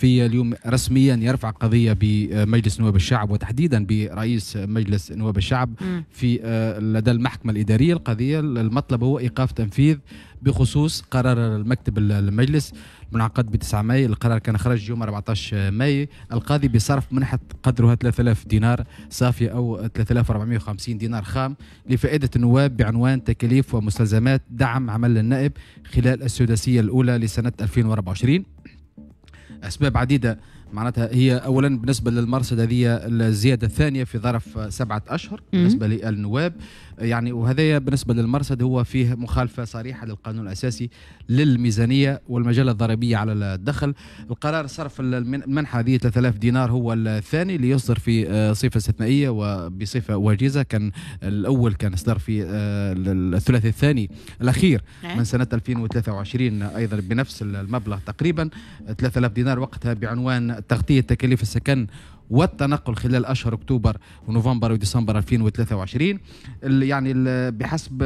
في اليوم رسميا يرفع قضية بمجلس نواب الشعب وتحديدا برئيس مجلس نواب الشعب في آه، لدى المحكمة الإدارية القضية المطلب هو إيقاف تنفيذ بخصوص قرار المكتب المجلس منعقد ب 9 ماي القرار كان خرج يوم 14 ماي القاضي بصرف منحة قدرها 3000 دينار صافية أو 3450 دينار خام لفائدة النواب بعنوان تكاليف ومستلزمات دعم عمل النائب خلال السداسية الأولى لسنة 2024 اسباب عديده معناتها هي اولا بالنسبه للمرصد هذه الزياده الثانيه في ظرف سبعه اشهر بالنسبه للنواب يعني وهذا بالنسبه للمرصد هو فيه مخالفه صريحه للقانون الاساسي للميزانيه والمجله الضريبيه على الدخل القرار صرف المنحه هذه 3000 دينار هو الثاني اللي يصدر في آه، صفه استثنائيه وبصفه وجيزه كان الاول كان اصدر في آه، الثلاثي الثاني الاخير إيه. من سنه 2023 ايضا بنفس المبلغ تقريبا 3000 دينار دينار وقتها بعنوان تغطية تكاليف السكن والتنقل خلال أشهر أكتوبر ونوفمبر وديسمبر 2023 يعني بحسب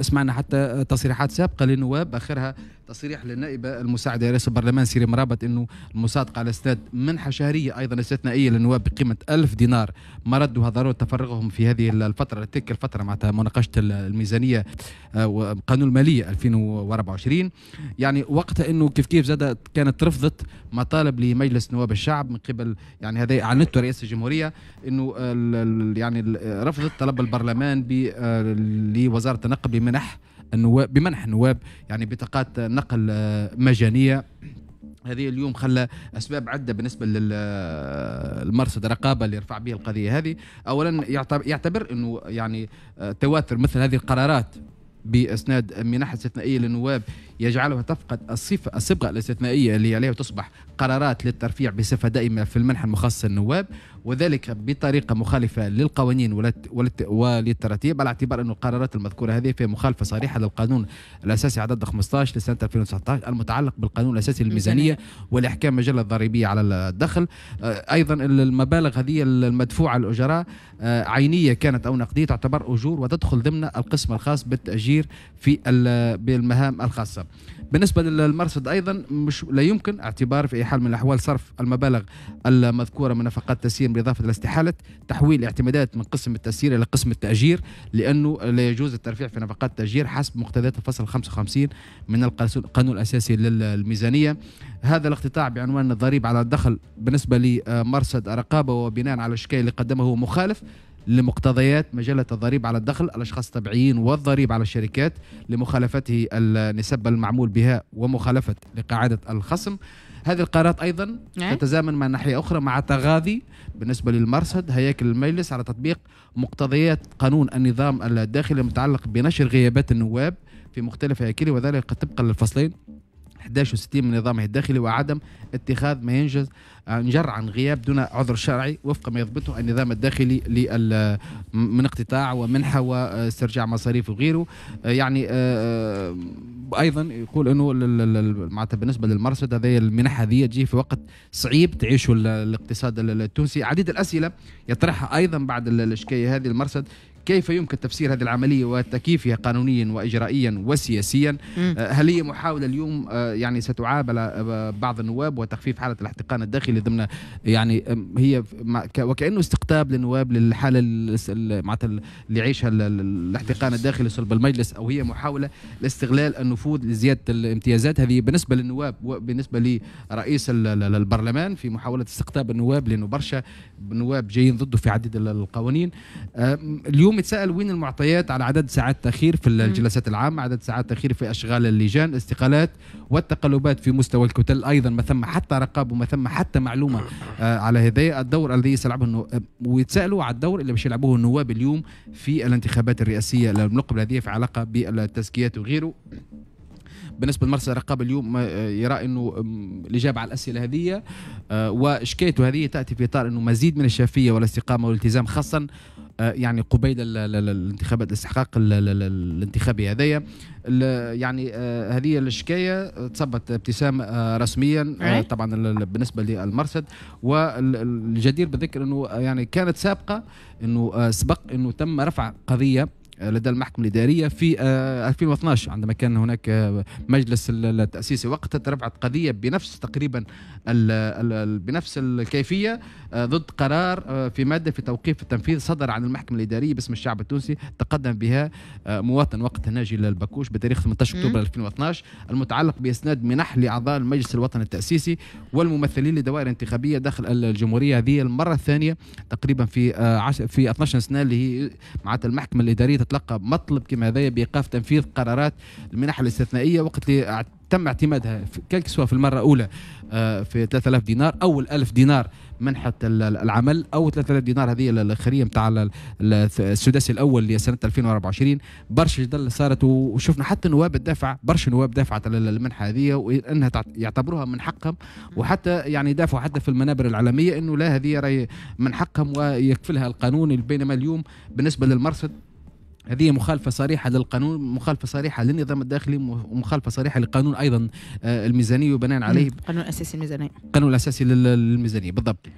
سمعنا حتى تصريحات سابقة للنواب آخرها تصريح للنائبة المساعدة رئيس البرلمان سيري مرابط أنه المصادقة على استاد منحة شهرية أيضا استثنائية للنواب بقيمة ألف دينار مردها ضرورة تفرغهم في هذه الفترة تلك الفترة مع مناقشة الميزانية وقانون المالية 2024 يعني وقتها أنه كيف كيف زادت كانت رفضت مطالب لمجلس نواب الشعب من قبل يعني هذا اعلنته رئيس الجمهوريه انه يعني رفضت طلب البرلمان لوزاره النقل بمنح النواب بمنح النواب يعني بطاقات نقل آه، مجانيه هذه اليوم خلى اسباب عده بالنسبه للمرصد الرقابه اللي رفع به القضيه هذه اولا يعتبر انه يعني آه، تواتر مثل هذه القرارات باسناد منح استثنائيه للنواب يجعلها تفقد الصفة الصبغة الاستثنائية اللي عليها وتصبح قرارات للترفيع بصفة دائمة في المنح المخصص للنواب وذلك بطريقة مخالفة للقوانين وللترتيب على اعتبار أن القرارات المذكورة هذه فيها مخالفة صريحة للقانون الأساسي عدد 15 لسنة 2019 المتعلق بالقانون الأساسي للميزانية والإحكام مجلة الضريبية على الدخل آه، أيضا المبالغ هذه المدفوعة للأجراء آه، عينية كانت أو نقدية تعتبر أجور وتدخل ضمن القسم الخاص بالتأجير في بالمهام الخاصة بالنسبة للمرصد أيضا مش لا يمكن اعتبار في أي حال من الأحوال صرف المبالغ المذكورة من نفقات تسيير بالإضافة إلى استحالة تحويل اعتمادات من قسم التسيير إلى قسم التأجير لأنه لا يجوز الترفيع في نفقات التأجير حسب مقتضيات الفصل 55 من القانون الأساسي للميزانية هذا الاقتطاع بعنوان الضريب على الدخل بالنسبة لمرصد الرقابة وبناء على الشكاية اللي قدمه هو مخالف لمقتضيات مجلة الضريب على الدخل الأشخاص الطبيعيين والضريب على الشركات لمخالفته النسب المعمول بها ومخالفة لقاعدة الخصم هذه القرارات ايضا نعم. تتزامن مع ناحيه اخرى مع تغاضي بالنسبه للمرصد هياكل المجلس على تطبيق مقتضيات قانون النظام الداخلي المتعلق بنشر غيابات النواب في مختلف هياكله وذلك طبقا للفصلين 61 من نظامه الداخلي وعدم اتخاذ ما ينجز انجر آه، عن غياب دون عذر شرعي وفق ما يضبطه النظام الداخلي آه، من اقتطاع ومنحة واسترجاع مصاريف وغيره آه، يعني ايضا يقول انه معناتها بالنسبه للمرصد هذه المنحة هذه تجي في وقت صعيب تعيشه الاقتصاد التونسي عديد الاسئله يطرحها ايضا بعد الاشكاليه هذه المرصد كيف يمكن تفسير هذه العملية وتكييفها قانونيا وإجرائيا وسياسيا آه، هل هي محاولة اليوم آه، يعني على آه، بعض النواب وتخفيف حالة الاحتقان الداخلي ضمن يعني هي وكأنه استقطاب للنواب للحالة معناتها اللي يعيشها الاحتقان الداخلي صلب المجلس أو هي محاولة لاستغلال النفوذ لزيادة الامتيازات هذه بالنسبة للنواب وبالنسبة لرئيس البرلمان في محاولة استقطاب النواب لأنه برشا نواب جايين ضده في عديد القوانين اليوم اليوم يتساءل وين المعطيات على عدد ساعات تأخير في الجلسات العامة عدد ساعات تأخير في أشغال اللجان استقالات والتقلبات في مستوى الكتل أيضا ما ثم حتى رقابة وما ثم حتى معلومة آه على هذايا الدور الذي سيلعبه النو... آه، على الدور اللي باش يلعبوه النواب اليوم في الانتخابات الرئاسية المقبلة هذه في علاقة بالتزكيات وغيره بالنسبه لمرسى الرقابه اليوم آه، يرى انه الاجابه على الاسئله هذه آه، وشكايته هذه تاتي في اطار انه مزيد من الشفافيه والاستقامه والالتزام خاصه آه، يعني قبيل الانتخابات الاستحقاق الانتخابي هذايا يعني هذه الشكايه تصبت ابتسام رسميا إيه. طبعا بالنسبه للمرصد والجدير بالذكر انه يعني كانت سابقه انه سبق انه تم رفع قضيه آه، لدى المحكمة الإدارية في 2012 آه، عندما كان هناك آه، مجلس التأسيسي وقتها ترفعت قضية بنفس تقريبا بنفس الكيفية ضد قرار في مادة في توقيف التنفيذ صدر عن المحكمة الإدارية باسم الشعب التونسي تقدم بها مواطن وقتها ناجي البكوش بتاريخ 18 أكتوبر 2012 المتعلق بإسناد منح لأعضاء المجلس الوطني التأسيسي والممثلين لدوائر انتخابية داخل الجمهورية هذه المرة الثانية تقريبا في في 12 سنة اللي هي معناتها المحكمة الإدارية يتلقى مطلب كما هذا بايقاف تنفيذ قرارات المنح الاستثنائيه وقت اللي تم اعتمادها كان سواء في المره الاولى آه، في 3000 دينار او 1000 دينار منحه العمل او 3000 دينار هذه الاخريه نتاع السداسي الاول لسنه 2024 برشا جدل صارت وشفنا حتى نواب الدافع برشا نواب دافعت على المنحه هذه وانها يعتبروها من حقهم وحتى يعني دافعوا حتى في المنابر العالميه انه لا هذه راهي من حقهم ويكفلها القانون بينما اليوم بالنسبه للمرصد هذه مخالفة صريحة للقانون مخالفة صريحة للنظام الداخلي ومخالفة صريحة لقانون أيضا آه، الميزانية وبناء عليه قانون أساسي الميزانية قانون أساسي للميزانية بالضبط